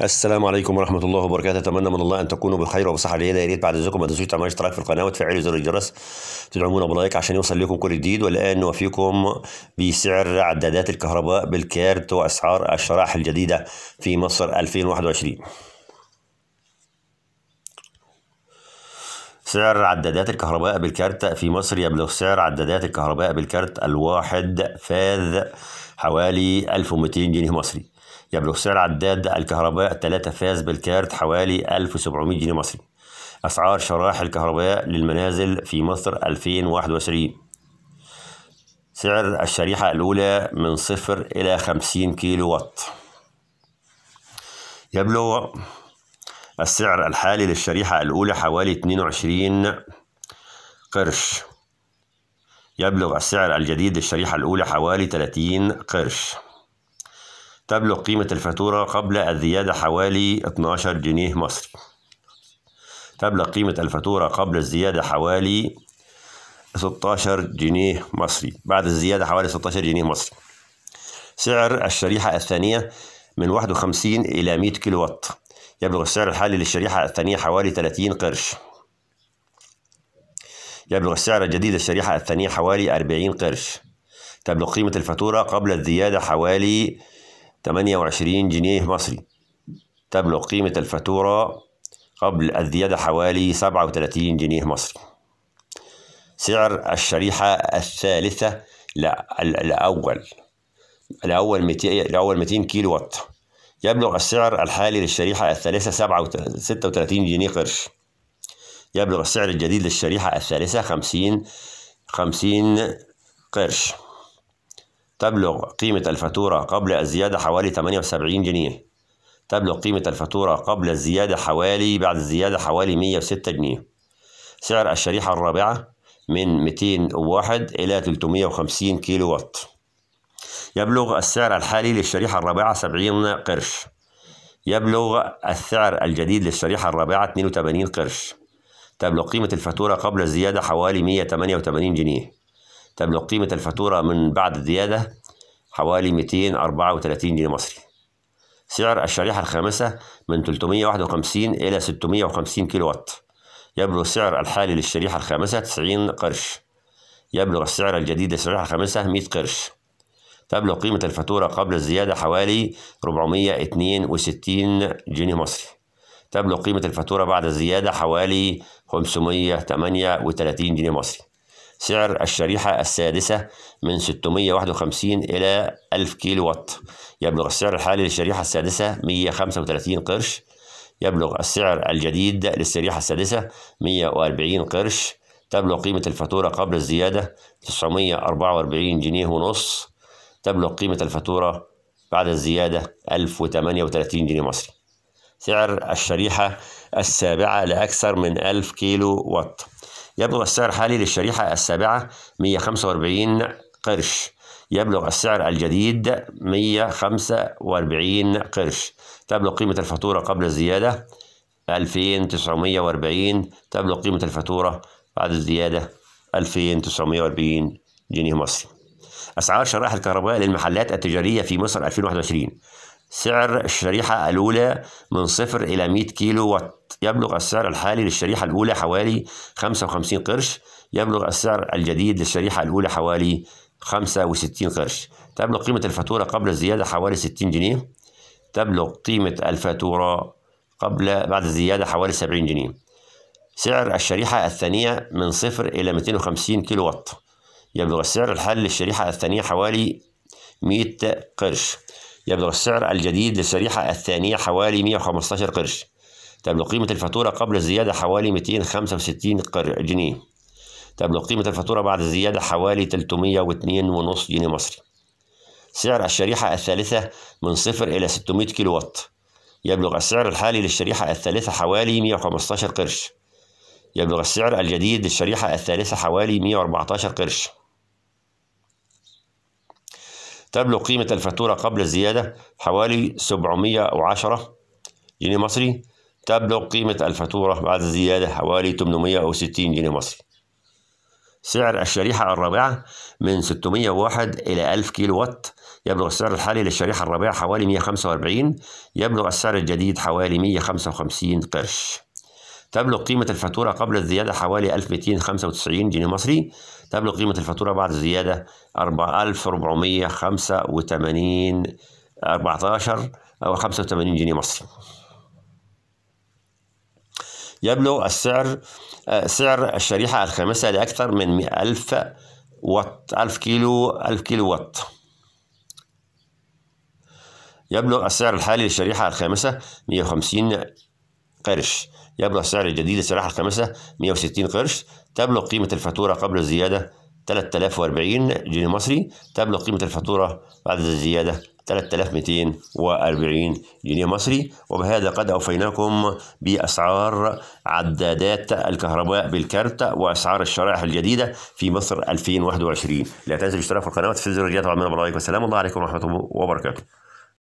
السلام عليكم ورحمة الله وبركاته أتمنى من الله أن تكونوا بخير وبصحة جيدة يا ريت بعد إذنكم ما تنسوش تعملوا اشتراك في القناة وتفعلوا زر الجرس تدعمونا بلايك عشان يوصل لكم كل جديد والآن نوفيكم بسعر عدادات الكهرباء بالكارت وأسعار الشرائح الجديدة في مصر 2021 سعر عدادات الكهرباء بالكارت في مصر يبلغ سعر عدادات الكهرباء بالكارت الواحد فاذ حوالي 1200 جنيه مصري يبلغ سعر عداد الكهرباء 3 فاز بالكارت حوالي 1700 جنيه مصري أسعار شرائح الكهرباء للمنازل في مصر 2021 سعر الشريحة الأولى من صفر إلى 50 كيلو وات يبلغ السعر الحالي للشريحة الأولى حوالي 22 قرش يبلغ السعر الجديد للشريحة الأولى حوالي 30 قرش تبلغ قيمة الفاتورة قبل الزيادة حوالي 12 جنيه مصري تبلغ قيمة الفاتورة قبل الزيادة حوالي 16 جنيه مصري بعد الزيادة حوالي 16 جنيه مصري سعر الشريحة الثانية من 51 إلى 100 كيلو وات يبلغ السعر الحالي للشريحة الثانية حوالي 30 قرش يبلغ السعر الجديد للشريحة الثانية حوالي 40 قرش تبلغ قيمة الفاتورة قبل الزيادة حوالي 28 جنيه مصري تبلغ قيمة الفاتورة قبل الزيادة حوالي 37 جنيه مصري سعر الشريحة الثالثة لا الأول الأول 200 الأول 200 كيلو وات يبلغ السعر الحالي للشريحة الثالثة 36 جنيه قرش يبلغ السعر الجديد للشريحة الثالثة 50 50 قرش تبلغ قيمة الفاتورة قبل الزيادة حوالي 78 جنيه تبلغ قيمة الفاتورة قبل الزيادة حوالي بعد الزيادة حوالي 106 جنيه سعر الشريحة الرابعة من 201 إلى 350 كيلو وات يبلغ السعر الحالي للشريحة الرابعة 70 قرش يبلغ السعر الجديد للشريحة الرابعة 82 قرش تبلغ قيمة الفاتورة قبل الزيادة حوالي 188 جنيه تبلغ قيمة الفاتورة من بعد الزيادة حوالي 234 جنيه مصري سعر الشريحة الخامسة من 351 إلى 650 كيلو وات يبلغ السعر الحالي للشريحة الخامسة 90 قرش يبلغ السعر الجديد للشريحة الخامسة 100 قرش تبلغ قيمة الفاتورة قبل الزيادة حوالي 462 جنيه مصري تبلغ قيمة الفاتورة بعد الزيادة حوالي 538 جنيه مصري سعر الشريحة السادسة من 651 إلى 1000 كيلو وات يبلغ السعر الحالي للشريحة السادسة 135 قرش يبلغ السعر الجديد للشريحة السادسة 140 قرش تبلغ قيمة الفاتورة قبل الزيادة 944 جنيه ونص تبلغ قيمة الفاتورة بعد الزيادة 1038 جنيه مصري سعر الشريحة السابعة لأكثر من 1000 كيلو وات يبلغ السعر الحالي للشريحة السابعة 145 قرش يبلغ السعر الجديد 145 قرش تبلغ قيمة الفاتورة قبل الزيادة 2940 تبلغ قيمة الفاتورة بعد الزيادة 2940 جنيه مصري أسعار شرائح الكهرباء للمحلات التجارية في مصر 2021 سعر الشريحة الأولى من صفر إلى 100 كيلو وات يبلغ السعر الحالي للشريحة الأولى حوالي 55 قرش يبلغ السعر الجديد للشريحة الأولى حوالي 65 قرش تبلغ قيمة الفاتورة قبل الزيادة حوالي 60 جنيه تبلغ قيمة الفاتورة قبل بعد الزيادة حوالي 70 جنيه سعر الشريحة الثانية من صفر إلى 250 كيلو وات يبلغ السعر الحالي للشريحة الثانية حوالي 100 قرش يبلغ السعر الجديد للشريحة الثانية حوالي 115 قرش تبلغ قيمة الفاتورة قبل الزيادة حوالي 265 جنيه تبلغ قيمة الفاتورة بعد الزيادة حوالي 302.5 جنيه مصري سعر الشريحة الثالثة من صفر إلى 600 كيلو وات يبلغ السعر الحالي للشريحة الثالثة حوالي 115 قرش يبلغ السعر الجديد للشريحة الثالثة حوالي 114 قرش تبلغ قيمة الفاتورة قبل الزيادة حوالي 710 جنيه مصري تبلغ قيمة الفاتورة بعد الزيادة حوالي 860 جنيه مصري سعر الشريحة الرابعة من 601 إلى 1000 كيلو وات يبلغ السعر الحالي للشريحة الرابعة حوالي 145 يبلغ السعر الجديد حوالي 155 قرش تبلغ قيمة الفاتورة قبل الزيادة حوالي 1295 جنيه مصري تبلغ قيمة الفاتورة بعد الزيادة 4485 14 أو 85 جنيه مصري يبلغ السعر سعر الشريحة الخامسة لأكثر من ألف وات ألف كيلو ألف كيلو وات يبلغ السعر الحالي للشريحة الخامسة 150 قرش يبلغ السعر الجديد للشريحة الخامسة 160 قرش تبلغ قيمة الفاتورة قبل الزيادة 3040 جنيه مصري تبلغ قيمة الفاتورة بعد الزيادة 3240 جنيه مصري وبهذا قد أوفيناكم بأسعار عدادات الكهرباء بالكارت وأسعار الشرائح الجديدة في مصر 2021 لا تنسوا الاشتراك في القناة وتفعيل زر الجرس والسلام الله عليكم ورحمة الله وبركاته